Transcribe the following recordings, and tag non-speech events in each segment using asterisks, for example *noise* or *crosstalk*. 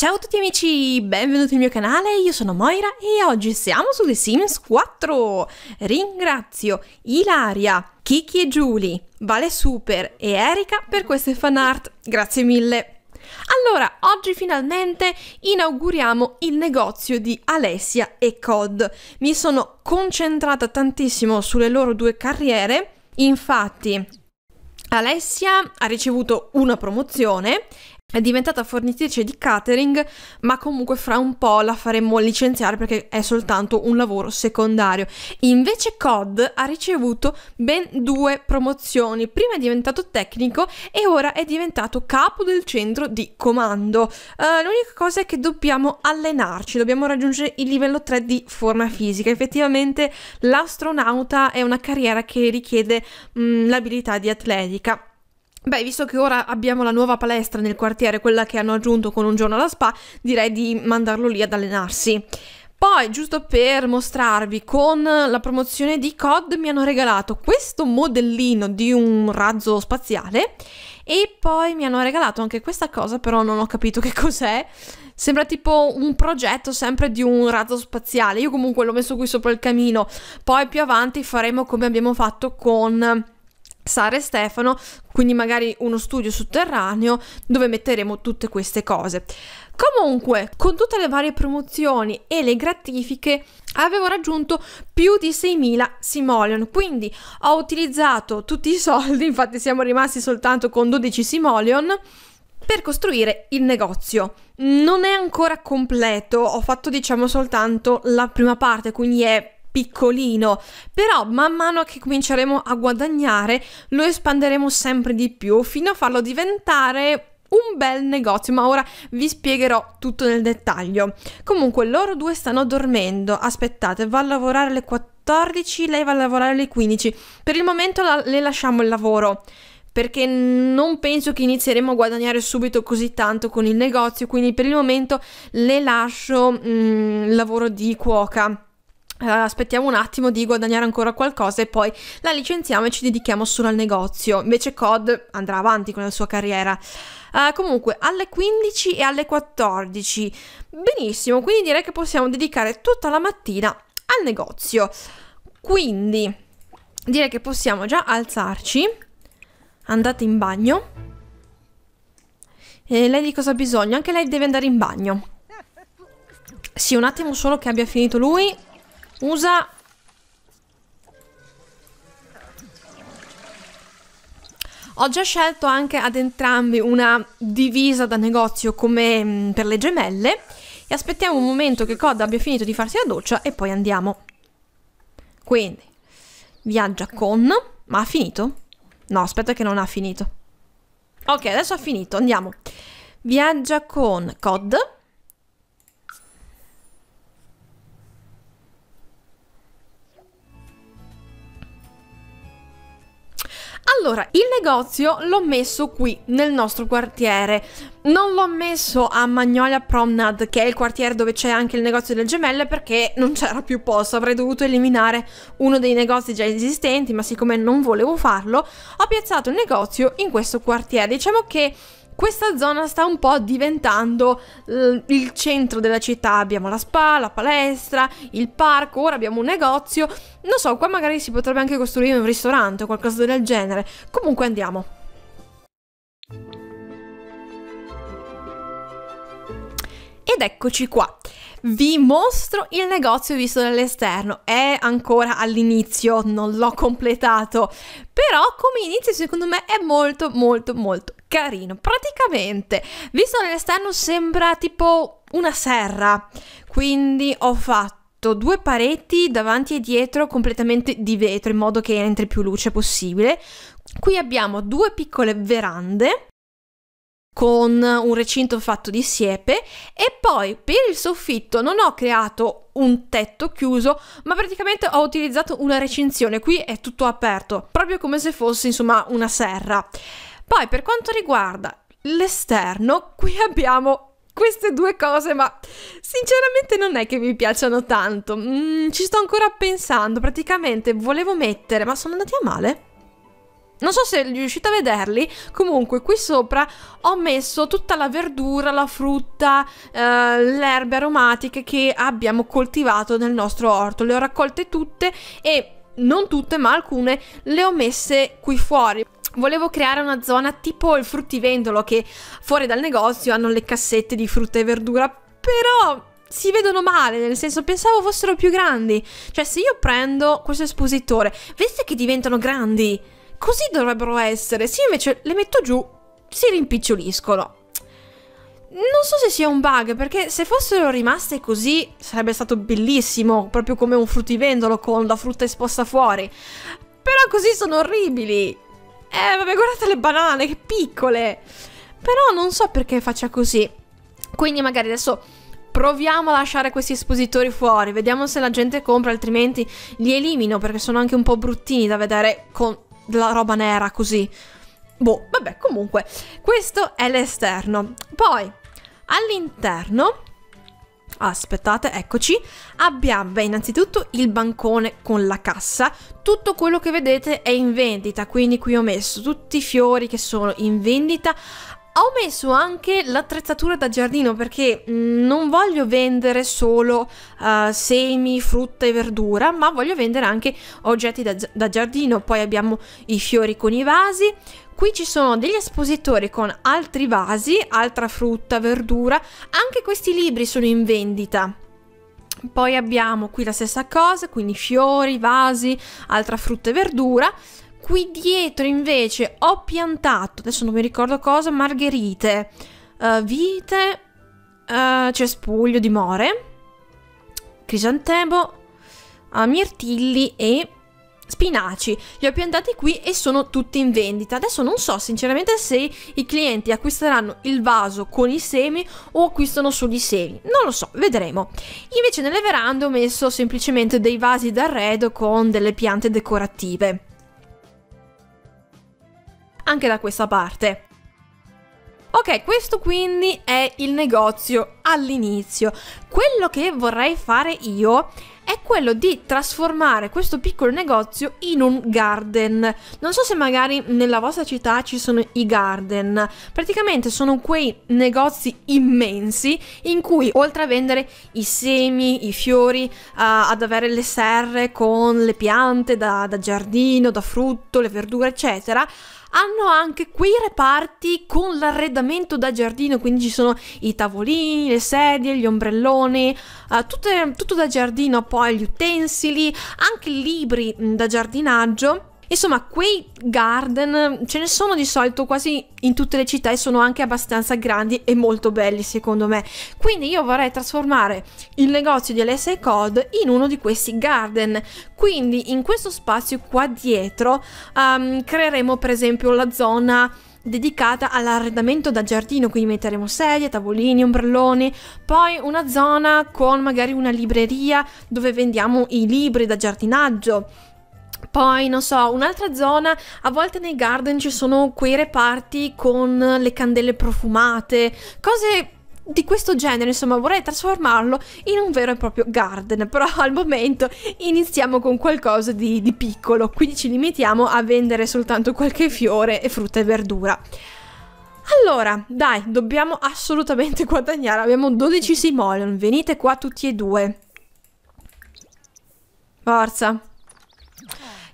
Ciao a tutti amici, benvenuti al mio canale, io sono Moira e oggi siamo su The Sims 4. Ringrazio Ilaria, Kiki e Julie, Vale Super e Erika per queste fan art, grazie mille. Allora, oggi finalmente inauguriamo il negozio di Alessia e Cod. Mi sono concentrata tantissimo sulle loro due carriere, infatti Alessia ha ricevuto una promozione è diventata fornitrice di catering, ma comunque fra un po' la faremo licenziare perché è soltanto un lavoro secondario. Invece COD ha ricevuto ben due promozioni. Prima è diventato tecnico e ora è diventato capo del centro di comando. Uh, l'unica cosa è che dobbiamo allenarci, dobbiamo raggiungere il livello 3 di forma fisica. Effettivamente l'astronauta è una carriera che richiede mh, mm, l'abilità di atletica. Beh, visto che ora abbiamo la nuova palestra nel quartiere, quella che hanno aggiunto con un giorno alla spa, direi di mandarlo lì ad allenarsi. Poi, giusto per mostrarvi, con la promozione di COD mi hanno regalato questo modellino di un razzo spaziale e poi mi hanno regalato anche questa cosa, però non ho capito che *laughs* cos'è. Sembra tipo un progetto sempre di un razzo spaziale. Io comunque l'ho messo qui sopra il camino. Poi più avanti faremo come abbiamo fatto con Sara e Stefano, quindi magari uno studio sotterraneo dove metteremo tutte queste cose. Comunque, con tutte le varie promozioni e le gratifiche, avevo raggiunto più di 6.000 simoleon, quindi ho utilizzato tutti i soldi, infatti siamo rimasti soltanto con 12 simoleon, per costruire il negozio. Non è ancora completo, ho fatto diciamo soltanto la prima parte, quindi è piccolino, però man mano che cominceremo a guadagnare lo espanderemo sempre di più fino a farlo diventare un bel negozio, ma ora vi spiegherò tutto nel dettaglio. Comunque loro due stanno dormendo, aspettate, va a lavorare alle 14, lei va a lavorare alle 15. Per il momento la, le lasciamo il lavoro perché non penso che inizieremo a guadagnare subito così tanto con il negozio, quindi per il momento le lascio il mm, lavoro di cuoca aspettiamo un attimo di guadagnare ancora qualcosa e poi la licenziamo e ci dedichiamo solo al negozio. Invece Cod andrà avanti con la sua carriera. Uh, comunque alle 15 e alle 14. Benissimo, quindi direi che possiamo dedicare tutta la mattina al negozio. Quindi direi che possiamo già alzarci. Andate in bagno. E lei di cosa ha bisogno? Anche lei deve andare in bagno. Sì, un attimo solo che abbia finito lui. Usa... Ho già scelto anche ad entrambi una divisa da negozio come mh, mm, per le gemelle e aspettiamo un momento che Cod abbia finito di farsi la doccia e poi andiamo. Quindi, viaggia con... Ma ha finito? No, aspetta che non ha finito. Ok, adesso ha finito, andiamo. Viaggia con Cod Allora, il negozio l'ho messo qui, nel nostro quartiere. Non l'ho messo a Magnolia Promnad, che è il quartiere dove c'è anche il negozio delle gemelle, perché non c'era più posto. Avrei dovuto eliminare uno dei negozi già esistenti, ma siccome non volevo farlo, ho piazzato il negozio in questo quartiere. Diciamo che questa zona sta un po' diventando eh, il centro della città. Abbiamo la spa, la palestra, il parco, ora abbiamo un negozio. Non so, qua magari si potrebbe anche costruire un ristorante o qualcosa del genere. Comunque andiamo. Ed eccoci qua. Vi mostro il negozio visto dall'esterno. È ancora all'inizio, non l'ho completato. Però come inizio secondo me è molto molto molto carino. Praticamente, visto nell'esterno sembra tipo una serra, quindi ho fatto due pareti davanti e dietro completamente di vetro in modo che entri più luce possibile. Qui abbiamo due piccole verande con un recinto fatto di siepe e poi per il soffitto non ho creato un tetto chiuso ma praticamente ho utilizzato una recinzione qui è tutto aperto proprio come se fosse insomma una serra poi per quanto riguarda l'esterno, qui abbiamo queste due cose, ma sinceramente non è che mi piacciono tanto. Mm, ci sto ancora pensando, praticamente volevo mettere, ma sono andati a male? Non so se riuscite a vederli, comunque qui sopra ho messo tutta la verdura, la frutta, eh, le erbe aromatiche che abbiamo coltivato nel nostro orto. Le ho raccolte tutte e non tutte ma alcune le ho messe qui fuori volevo creare una zona tipo il fruttivendolo che fuori dal negozio hanno le cassette di frutta e verdura, però si vedono male, nel senso pensavo fossero più grandi. Cioè se io prendo questo espositore, vedete che diventano grandi? Così dovrebbero essere, se io invece le metto giù si rimpiccioliscono. Non so se sia un bug, perché se fossero rimaste così sarebbe stato bellissimo, proprio come un fruttivendolo con la frutta esposta fuori. Però così sono orribili. Eh, vabbè, guardate le banane, che piccole. Però non so perché faccia così. Quindi magari adesso proviamo a lasciare questi espositori fuori, vediamo se la gente compra, altrimenti li elimino perché sono anche un po' bruttini da vedere con la roba nera così. Boh, vabbè, comunque, questo è l'esterno. Poi, all'interno Aspettate, eccoci. Abbiamo beh, innanzitutto il bancone con la cassa. Tutto quello che vedete è in vendita, quindi qui ho messo tutti i fiori che sono in vendita. Ho messo anche l'attrezzatura da giardino perché mm, non voglio vendere solo uh, semi, frutta e verdura, ma voglio vendere anche oggetti da, da giardino. Poi abbiamo i fiori con i vasi, Qui ci sono degli espositori con altri vasi, altra frutta, verdura, anche questi libri sono in vendita. Poi abbiamo qui la stessa cosa, quindi fiori, vasi, altra frutta e verdura. Qui dietro invece ho piantato, adesso non mi ricordo cosa, margherite, uh, vite, uh, cespuglio di more, crisantemo, uh, eh, mirtilli e spinaci li ho piantati qui e sono tutti in vendita adesso non so sinceramente se i clienti acquisteranno il vaso con i semi o acquistano solo i semi non lo so vedremo invece nelle verande ho messo semplicemente dei vasi d'arredo con delle piante decorative anche da questa parte Ok, questo quindi è il negozio all'inizio. Quello che vorrei fare io è quello di trasformare questo piccolo negozio in un garden. Non so se magari nella vostra città ci sono i garden. Praticamente sono quei negozi immensi in cui oltre a vendere i semi, i fiori, uh, ad avere le serre con le piante da, da giardino, da frutto, le verdure, eccetera, hanno anche quei reparti con l'arredamento da giardino, quindi ci sono i tavolini, le sedie, gli ombrelloni, eh, tutte, tutto da giardino, poi gli utensili, anche libri mm, da giardinaggio Insomma, quei garden ce ne sono di solito quasi in tutte le città e sono anche abbastanza grandi e molto belli secondo me. Quindi io vorrei trasformare il negozio di LSI Code in uno di questi garden. Quindi in questo spazio qua dietro um, creeremo per esempio la zona dedicata all'arredamento da giardino, quindi metteremo sedie, tavolini, ombrelloni, poi una zona con magari una libreria dove vendiamo i libri da giardinaggio, poi, non so, un'altra zona, a volte nei garden ci sono quei reparti con le candele profumate, cose di questo genere, insomma, vorrei trasformarlo in un vero e proprio garden, però *laughs* al momento iniziamo con qualcosa di, di piccolo, quindi ci limitiamo a vendere soltanto qualche fiore e frutta e verdura. Allora, dai, dobbiamo assolutamente *laughs* guadagnare, abbiamo 12 simoleon, venite qua tutti e due. Forza.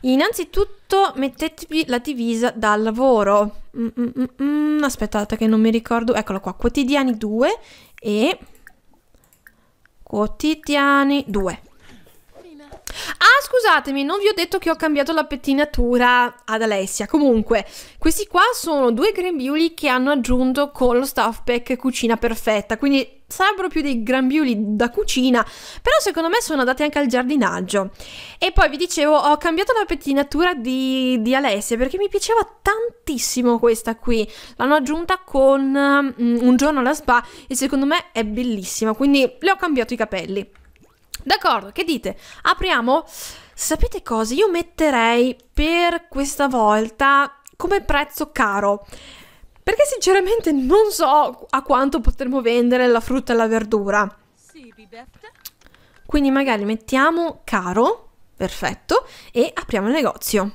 Innanzitutto mettetevi la divisa dal lavoro. Mm, mm, mm, mm aspettate che non mi ricordo. Eccola qua, quotidiani 2 e quotidiani 2 scusatemi, non vi ho detto che ho cambiato la pettinatura ad Alessia. Comunque, questi qua sono due grembiuli che hanno aggiunto con lo staff pack cucina perfetta, quindi sarebbero più dei grembiuli da cucina, però secondo me sono andati anche al giardinaggio. E poi vi dicevo, ho cambiato la pettinatura di, di Alessia perché mi piaceva tantissimo questa qui. L'hanno aggiunta con um, un giorno alla spa e secondo me è bellissima, quindi le ho cambiato i capelli. D'accordo, che dite? Apriamo? Sapete cosa? Io metterei per questa volta come prezzo caro. Perché sinceramente non so a quanto potremmo vendere la frutta e la verdura. Quindi magari mettiamo caro, perfetto, e apriamo il negozio.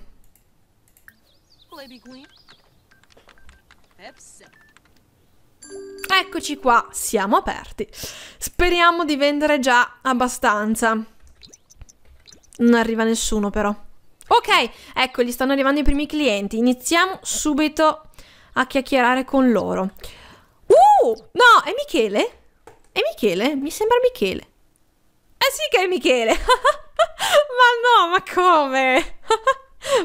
Eccoci qua, siamo aperti. Speriamo di vendere già abbastanza. Non arriva nessuno però. Ok, ecco, gli stanno arrivando i primi clienti. Iniziamo subito a chiacchierare con loro. Uh, no, è Michele? È Michele? Mi sembra Michele. Eh sì che è Michele! *laughs* ma no, ma come? *laughs*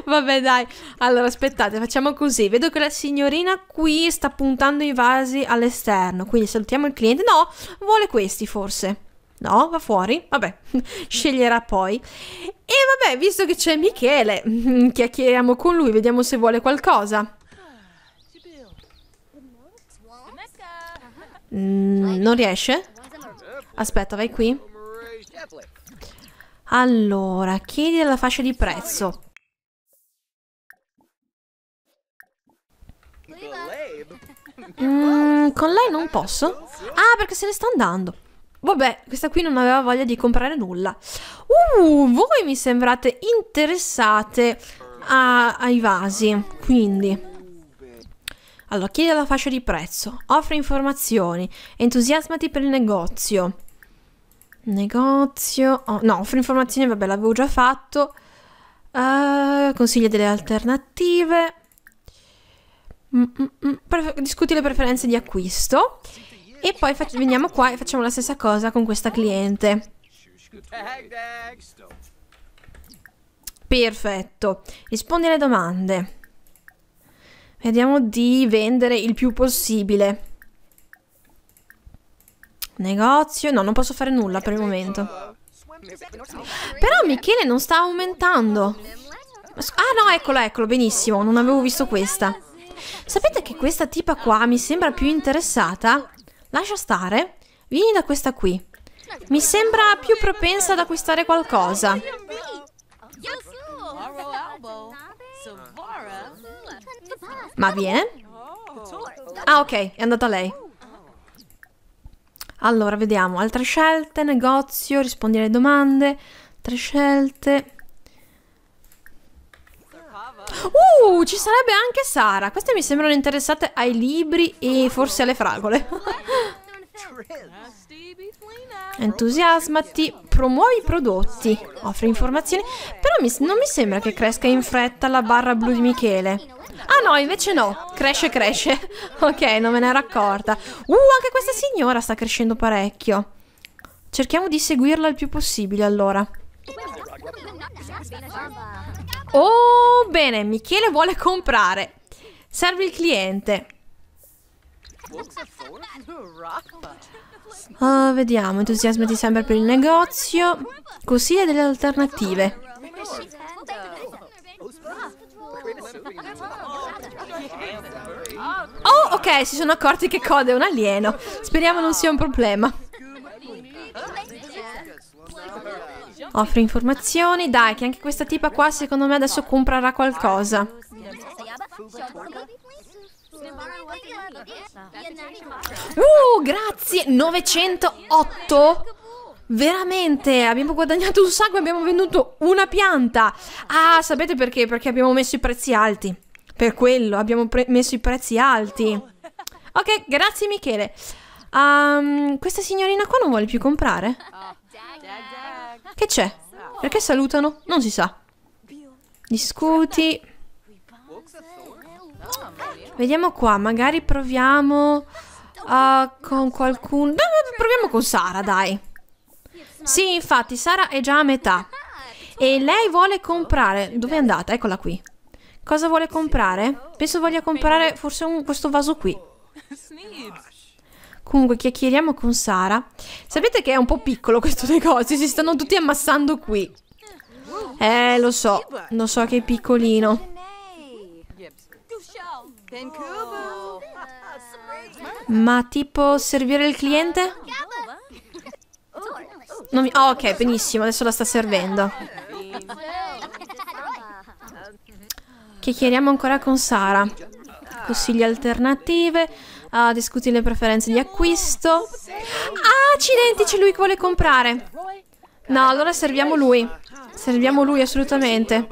Vabbè dai, allora aspettate, facciamo così. Vedo che la signorina qui sta puntando i vasi all'esterno, quindi salutiamo il cliente. No, vuole questi forse. No, va fuori? Vabbè, *laughs* sceglierà poi. E vabbè, visto che c'è Michele, *laughs* chiacchieriamo con lui, vediamo se vuole qualcosa. Mm, non riesce? Aspetta, vai qui. Allora, chiedi la fascia di prezzo. Mm, con lei non posso? Ah, perché se ne sta andando. Vabbè, questa qui non aveva voglia di comprare nulla. Uh, voi mi sembrate interessate a, ai vasi, quindi... Allora, chiedi la fascia di prezzo, offre informazioni, entusiasmati per il negozio. Negozio... Oh, no, offre informazioni, vabbè, l'avevo già fatto. Uh, eh, consiglia delle alternative. Mm, mm, mm, discuti le preferenze di acquisto. E poi veniamo qua e facciamo la stessa cosa con questa cliente. Perfetto. Rispondi alle domande. Vediamo di vendere il più possibile. Negozio. No, non posso fare nulla per il momento. Però Michele non sta aumentando. Ah no, eccolo, eccolo, benissimo. Non avevo visto questa. Sapete che questa tipa qua mi sembra più interessata Lascia stare. Vieni da questa qui. Mi sembra più propensa ad acquistare qualcosa. Ma viene? Ah, ok, è andata lei. Allora, vediamo. Altre scelte, negozio, rispondi alle domande. Altre scelte. Uh, ci sarebbe anche Sara. Queste mi sembrano interessate ai libri e forse alle fragole. *laughs* Entusiasmati, promuovi i prodotti, offri informazioni. Però mi, non mi sembra che cresca in fretta la barra blu di Michele. Ah no, invece no, cresce, cresce. *laughs* ok, non me ne ero accorta. Uh, anche questa signora sta crescendo parecchio. Cerchiamo di seguirla il più possibile allora. Oh, bene, Michele vuole comprare. Serve il cliente. Uh, vediamo, entusiasmo di sempre per il negozio. Così Consiglia delle alternative. Oh, ok, si sono accorti che Code è un alieno. Speriamo non sia un problema. Offre informazioni. Dai, che anche questa tipa qua secondo me adesso comprerà qualcosa. Uh, grazie! 908? Veramente, abbiamo guadagnato un sacco e abbiamo venduto una pianta. Ah, sapete perché? Perché abbiamo messo i prezzi alti. Per quello, abbiamo messo i prezzi alti. Ok, grazie Michele. Um, questa signorina qua non vuole più comprare? Oh, che c'è? Perché salutano? Non si sa. Discuti. Vediamo qua, magari proviamo uh, con qualcuno... No, proviamo con Sara, dai. Sì, infatti, Sara è già a metà. E lei vuole comprare... Dove è andata? Eccola qui. Cosa vuole comprare? Penso voglia comprare forse un... questo vaso qui. Comunque chiacchieriamo con Sara. Sapete che è un po' piccolo questo *laughs* negozio, si stanno tutti ammassando qui. Eh, lo so, lo so che è piccolino. Ma tipo servire il cliente? Mi... Oh, ok, benissimo, adesso la sta servendo. Chiacchieriamo ancora con Sara. Consigli alternative. Ah, discuti le preferenze di acquisto. Ah, accidenti, c'è lui che vuole comprare. No, allora serviamo lui. Serviamo lui assolutamente.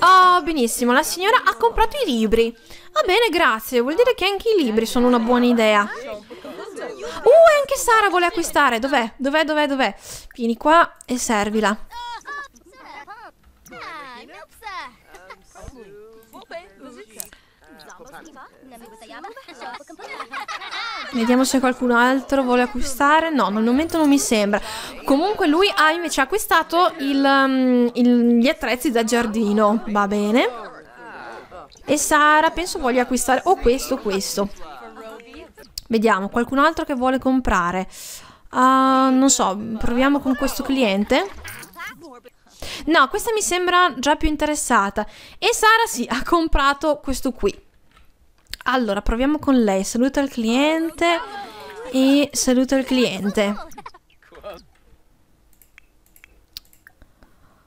Oh, benissimo, la signora ha comprato i libri. Va bene, grazie, vuol dire che anche i libri sono una buona idea. Uh, anche Sara vuole acquistare. Dov'è? Dov'è, dov'è, dov'è? Vieni qua e servila. Vediamo se qualcun altro vuole acquistare. No, al momento non mi sembra. Comunque lui ha invece acquistato il, um, il, gli attrezzi da giardino. Va bene. E Sara penso voglia acquistare o oh, questo o questo. Vediamo, qualcun altro che vuole comprare. Uh, non so, proviamo con questo cliente. No, questa mi sembra già più interessata. E Sara sì, ha comprato questo qui. Allora, proviamo con lei. Saluta il cliente e saluta il cliente.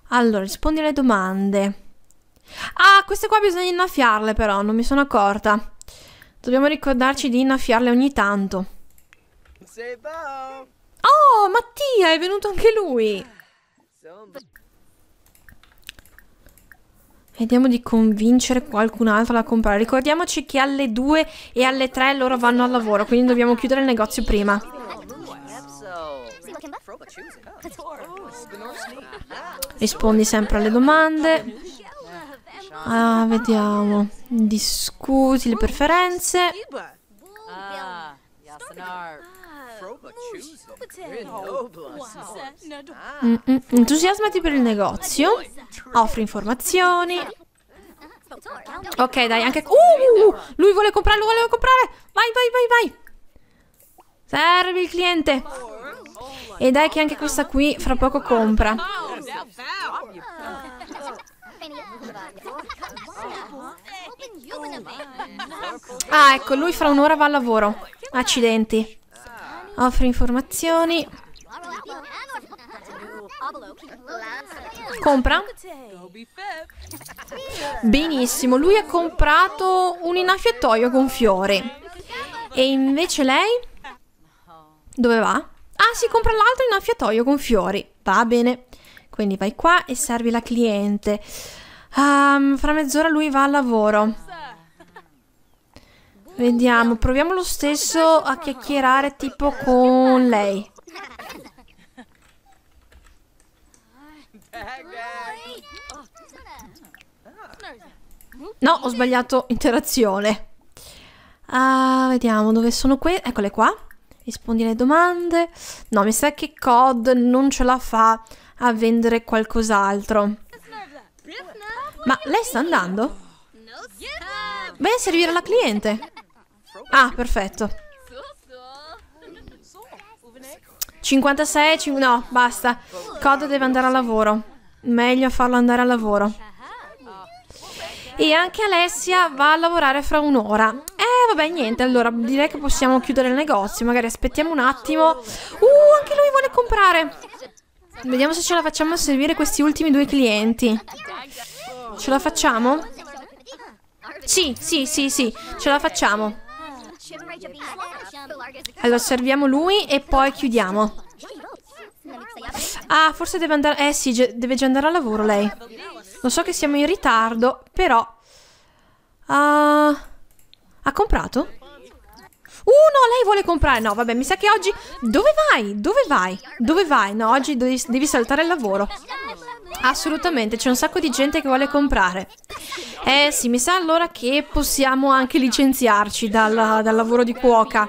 Allora, rispondi alle domande. Ah, queste qua bisogna innaffiarle però, non mi sono accorta. Dobbiamo ricordarci di innaffiarle ogni tanto. Oh, Mattia, è venuto anche lui. Vediamo di convincere qualcun altro a comprare. Ricordiamoci che alle 2 e alle 3 loro vanno al lavoro, quindi dobbiamo chiudere il negozio prima. Rispondi sempre alle domande. Ah, vediamo. Discuti le preferenze. Ah, Entusiasmati per il negozio. Offri informazioni. Ok, dai, anche... Uh! Lui vuole comprare, lui vuole comprare! Vai, vai, vai, vai! Servi il cliente! E dai che anche questa qui fra poco compra. Ah, ecco, lui fra un'ora va al lavoro. Accidenti. Offre informazioni. Compra? Benissimo, lui ha comprato un innaffiatoio con fiori. E invece lei? Dove va? Ah, si compra l'altro innaffiatoio con fiori. Va bene. Quindi vai qua e servi la cliente. Um, fra mezz'ora lui va al lavoro. Vediamo, proviamo lo stesso a chiacchierare tipo con lei. No, ho sbagliato interazione. Uh, vediamo dove sono qui. Eccole qua. Rispondi alle domande. No, mi sa che COD non ce la fa a vendere qualcos'altro. Ma lei sta andando? Beh, servire la cliente. Ah, perfetto. 56, no, basta. Cod deve andare a lavoro. Meglio farlo andare a lavoro. E anche Alessia va a lavorare fra un'ora. Eh, vabbè, niente, allora direi che possiamo chiudere il negozio. Magari aspettiamo un attimo. Uh, anche lui vuole comprare. Vediamo se ce la facciamo a servire questi ultimi due clienti. Ce la facciamo? Sì, sì, sì, sì, ce la facciamo. Allora, osserviamo lui e poi chiudiamo. Ah, forse deve andare... Eh sì, deve già andare a lavoro lei. Lo so che siamo in ritardo, però... Uh, ha comprato? lei vuole comprare. No, vabbè, mi sa che oggi... Dove vai? Dove vai? Dove vai? No, oggi devi, devi saltare il lavoro. Assolutamente, c'è un sacco di gente che vuole comprare. Eh sì, mi sa allora che possiamo anche licenziarci dal, dal lavoro di cuoca.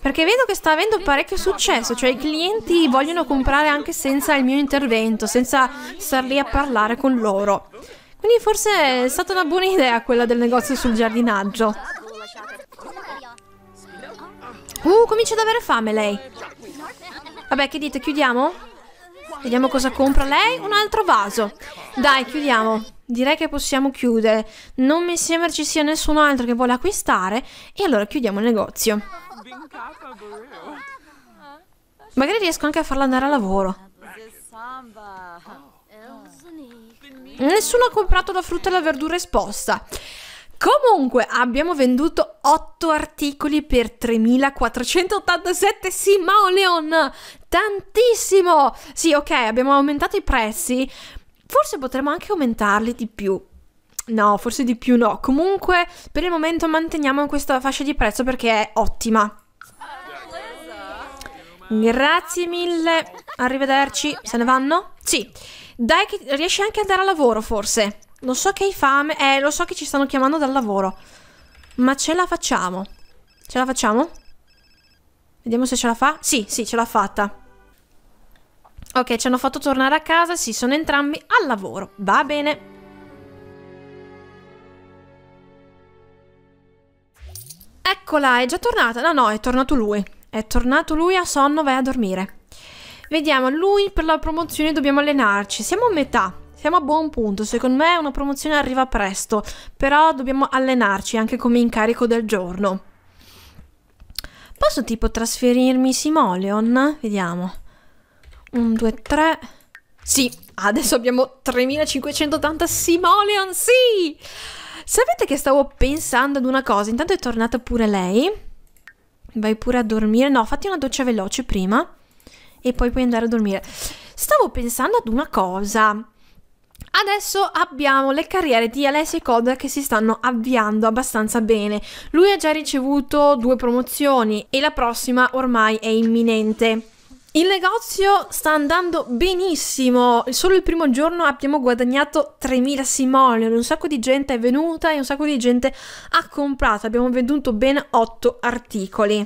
Perché vedo che sta avendo parecchio successo, cioè i clienti vogliono comprare anche senza il mio intervento, senza star lì a parlare con loro. Quindi forse è stata una buona idea quella del negozio sul giardinaggio. Uh, comincia ad avere fame lei. Vabbè, che dite, chiudiamo? Vediamo cosa compra lei. Un altro vaso. Dai, chiudiamo. Direi che possiamo chiudere. Non mi sembra ci sia nessun altro che vuole acquistare. E allora chiudiamo il negozio. Magari riesco anche a farla andare a lavoro. Nessuno ha comprato la frutta e la verdura esposta. Comunque abbiamo venduto 8 articoli per 3487 Simoleon! Tantissimo! Sì, ok, abbiamo aumentato i prezzi. Forse potremmo anche aumentarli di più. No, forse di più no. Comunque, per il momento manteniamo questa fascia di prezzo perché è ottima. Grazie mille. Arrivederci. Se ne vanno? Sì. Dai che riesci anche ad andare a lavoro, forse. Lo so che hai fame. Eh, lo so che ci stanno chiamando dal lavoro. Ma ce la facciamo. Ce la facciamo? Vediamo se ce la fa. Sì, sì, ce l'ha fatta. Ok, ci hanno fatto tornare a casa. Sì, sono entrambi al lavoro. Va bene. Eccola, è già tornata. No, no, è tornato lui. È tornato lui a sonno, vai a dormire. Vediamo, lui per la promozione dobbiamo allenarci. Siamo a metà. Siamo a buon punto, secondo me una promozione arriva presto, però dobbiamo allenarci anche come incarico del giorno. Posso tipo trasferirmi Simoleon? Vediamo. Un, due, tre. Sì, adesso abbiamo 3580 Simoleon, sì! Sapete che stavo pensando ad una cosa? Intanto è tornata pure lei. Vai pure a dormire. No, fatti una doccia veloce prima e poi puoi andare a dormire. Stavo pensando ad una cosa. Adesso abbiamo le carriere di Alessio e Coda che si stanno avviando abbastanza bene. Lui ha già ricevuto due promozioni e la prossima ormai è imminente. Il negozio sta andando benissimo, solo il primo giorno abbiamo guadagnato 3.000 simoleon, un sacco di gente è venuta e un sacco di gente ha comprato, abbiamo venduto ben 8 articoli.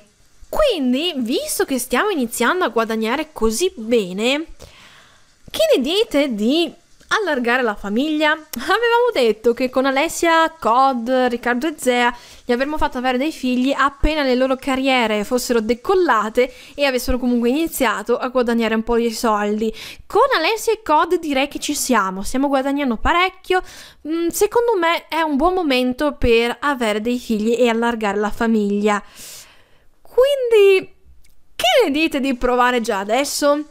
Quindi, visto che stiamo iniziando a guadagnare così bene, che ne dite di allargare la famiglia? Avevamo detto che con Alessia, Cod, Riccardo e Zea gli avremmo fatto avere dei figli appena le loro carriere fossero decollate e avessero comunque iniziato a guadagnare un po' di soldi. Con Alessia e Cod direi che ci siamo, stiamo guadagnando parecchio. Mm, secondo me è un buon momento per avere dei figli e allargare la famiglia. Quindi, che ne dite di provare già adesso?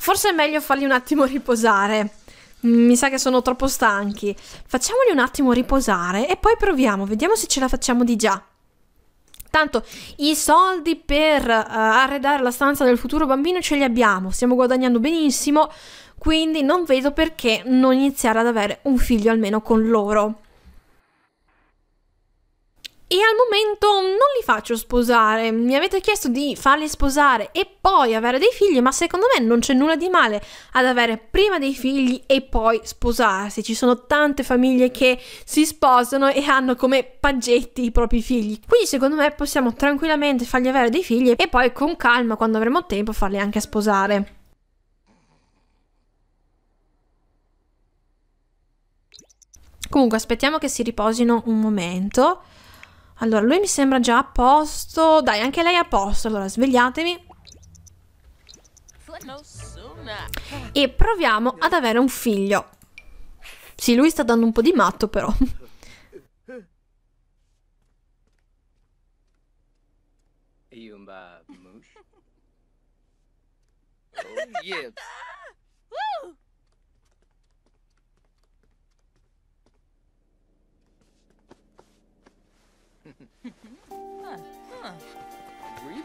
Forse è meglio fargli un attimo riposare. Mi sa che sono troppo stanchi. Facciamoli un attimo riposare e poi proviamo, vediamo se ce la facciamo di già. Tanto i soldi per uh, arredare la stanza del futuro bambino ce li abbiamo, stiamo guadagnando benissimo, quindi non vedo perché non iniziare ad avere un figlio almeno con loro e al momento non li faccio sposare. Mi avete chiesto di farli sposare e poi avere dei figli, ma secondo me non c'è nulla di male ad avere prima dei figli e poi sposarsi. Ci sono tante famiglie che si sposano e hanno come paggetti i propri figli. Quindi secondo me possiamo tranquillamente fargli avere dei figli e poi con calma, quando avremo tempo, farli anche sposare. Comunque aspettiamo che si riposino un momento. Allora, lui mi sembra già a posto. Dai, anche lei è a posto. Allora, svegliatemi. E proviamo ad avere un figlio. Sì, lui sta dando un po' di matto, però. *laughs* Oh, yeah.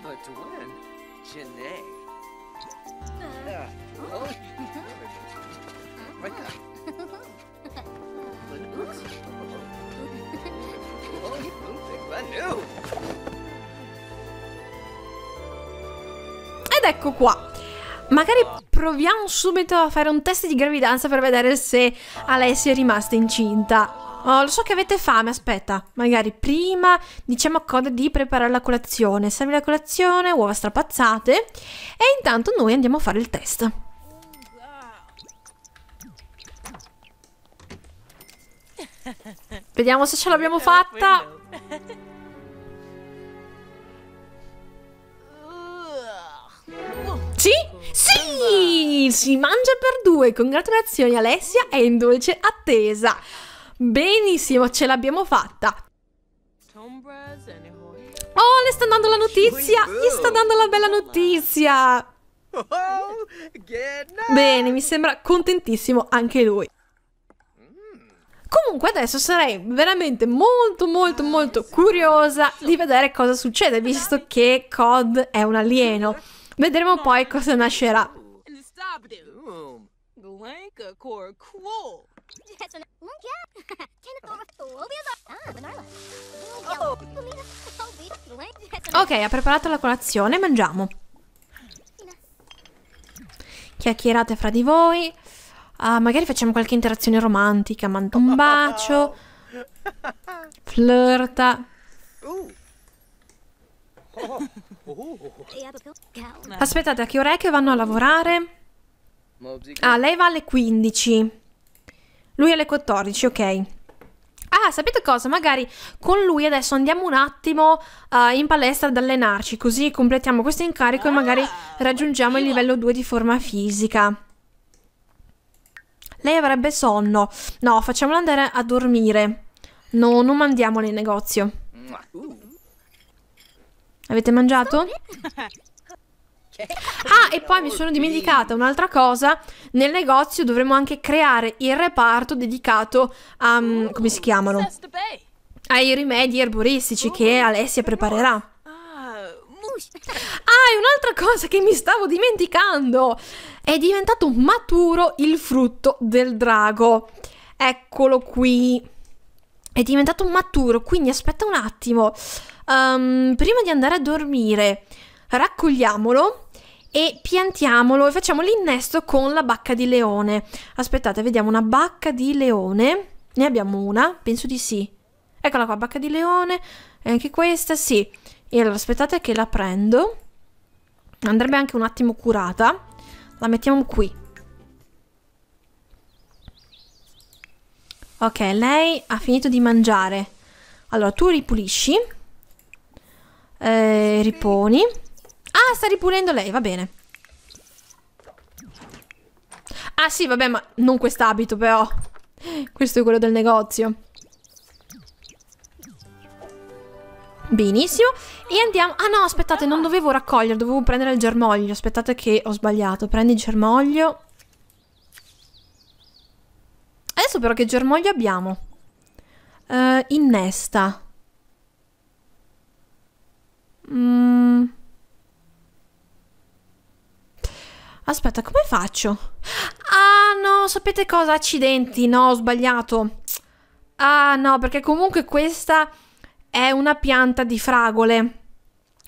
But when? Janae. Uh, ah. oh. Ed ecco qua. Magari proviamo subito a fare un test di gravidanza per vedere se Alessia è rimasta incinta. Oh, lo so che avete fame, aspetta. Magari prima diciamo a Coda di preparare la colazione. Serve la colazione, uova strapazzate. E intanto noi andiamo a fare il test. *laughs* Vediamo se ce l'abbiamo fatta. Sì? Sì! Si mangia per due! Congratulazioni Alessia, è in dolce attesa! Benissimo, ce l'abbiamo fatta. Oh, le sta dando la notizia! Gli sta dando la bella notizia! Bene, mi sembra contentissimo anche lui. Comunque adesso sarei veramente molto molto molto curiosa di vedere cosa succede, visto che COD è un alieno. Vedremo poi cosa nascerà. Ok, ha preparato la colazione, mangiamo. Chiacchierate fra di voi. Uh, magari facciamo qualche interazione romantica, manda un bacio. Flirta. Aspettate, a che ore è che vanno a lavorare? Ah, lei va alle 15. Lui alle 14, ok. Ah, sapete cosa? Magari con lui adesso andiamo un attimo uh, in palestra ad allenarci, così completiamo questo incarico e ah, magari raggiungiamo il livello 2 di forma fisica. Lei avrebbe sonno. No, facciamolo andare a dormire. No, non mandiamola in negozio. Avete mangiato? Ah, e poi mi sono dimenticata un'altra cosa. Nel negozio dovremo anche creare il reparto dedicato a... Um, come si chiamano? Ai rimedi erboristici che oh, Alessia preparerà. Ah, ah, e un'altra cosa che mi stavo dimenticando! È diventato maturo il frutto del drago. Eccolo qui. È diventato maturo, quindi aspetta un attimo. Um, prima di andare a dormire, raccogliamolo e piantiamolo e facciamo l'innesto con la bacca di leone. Aspettate, vediamo una bacca di leone. Ne abbiamo una? Penso di sì. Eccola qua, bacca di leone. E anche questa, sì. E allora aspettate che la prendo. Andrebbe anche un attimo curata. La mettiamo qui. Ok, lei ha finito di mangiare. Allora, tu ripulisci. Eh, riponi. Ah, sta ripulendo lei, va bene. Ah sì, vabbè, ma non quest'abito però. Questo è quello del negozio. Benissimo. E andiamo... Ah no, aspettate, non dovevo raccogliere, dovevo prendere il germoglio. Aspettate che ho sbagliato. Prendi il germoglio. Adesso però che germoglio abbiamo? Uh, innesta. Mmm... Aspetta, come faccio? Ah no, sapete cosa? Accidenti, no, ho sbagliato. Ah no, perché comunque questa è una pianta di fragole.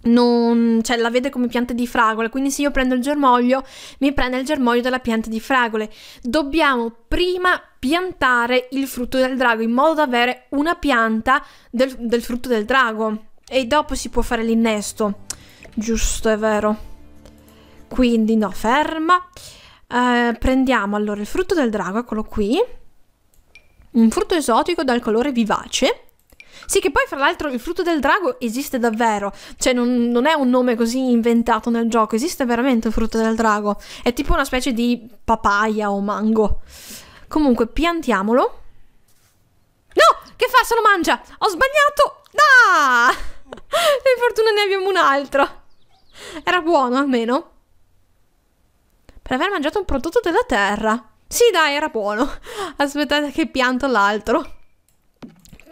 Non, cioè, la vede come pianta di fragole. Quindi, se io prendo il germoglio, mi prende il germoglio della pianta di fragole. Dobbiamo prima piantare il frutto del drago in modo da avere una pianta del, del frutto del drago. E dopo si può fare l'innesto. Giusto, è vero. Quindi no, ferma. Eh, prendiamo allora il frutto del drago, eccolo qui. Un frutto esotico dal colore vivace. Sì, che poi fra l'altro il frutto del drago esiste davvero, cioè non, non, è un nome così inventato nel gioco, esiste veramente il frutto del drago, è tipo una specie di papaya o mango. Comunque, piantiamolo. No! Che fa? Se lo mangia! Ho sbagliato! Ah! *laughs* Per fortuna ne abbiamo un altro! Era buono almeno per aver mangiato un prodotto della terra. Sì, dai, era buono. *laughs* Aspettate che pianta l'altro.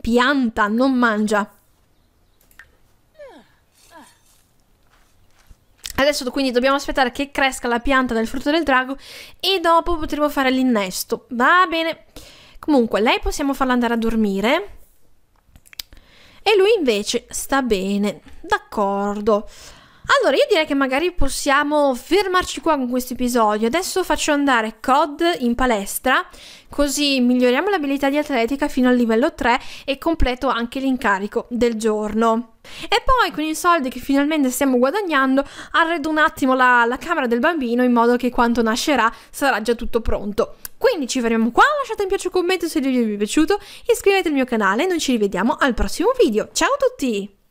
Pianta, non mangia. Adesso quindi dobbiamo aspettare che cresca la pianta del frutto del drago e dopo potremo fare l'innesto. Va bene. Comunque, lei possiamo farla andare a dormire. E lui invece sta bene. D'accordo. Allora, io direi che magari possiamo fermarci qua con questo episodio. Adesso faccio andare COD in palestra, così miglioriamo l'abilità di atletica fino al livello 3 e completo anche l'incarico del giorno. E poi con i soldi che finalmente stiamo guadagnando, arredo un attimo la, la camera del bambino in modo che quando nascerà sarà già tutto pronto. Quindi ci fermiamo qua, lasciate un piace un commento se il video vi è piaciuto, iscrivetevi al mio canale e noi ci rivediamo al prossimo video. Ciao a tutti!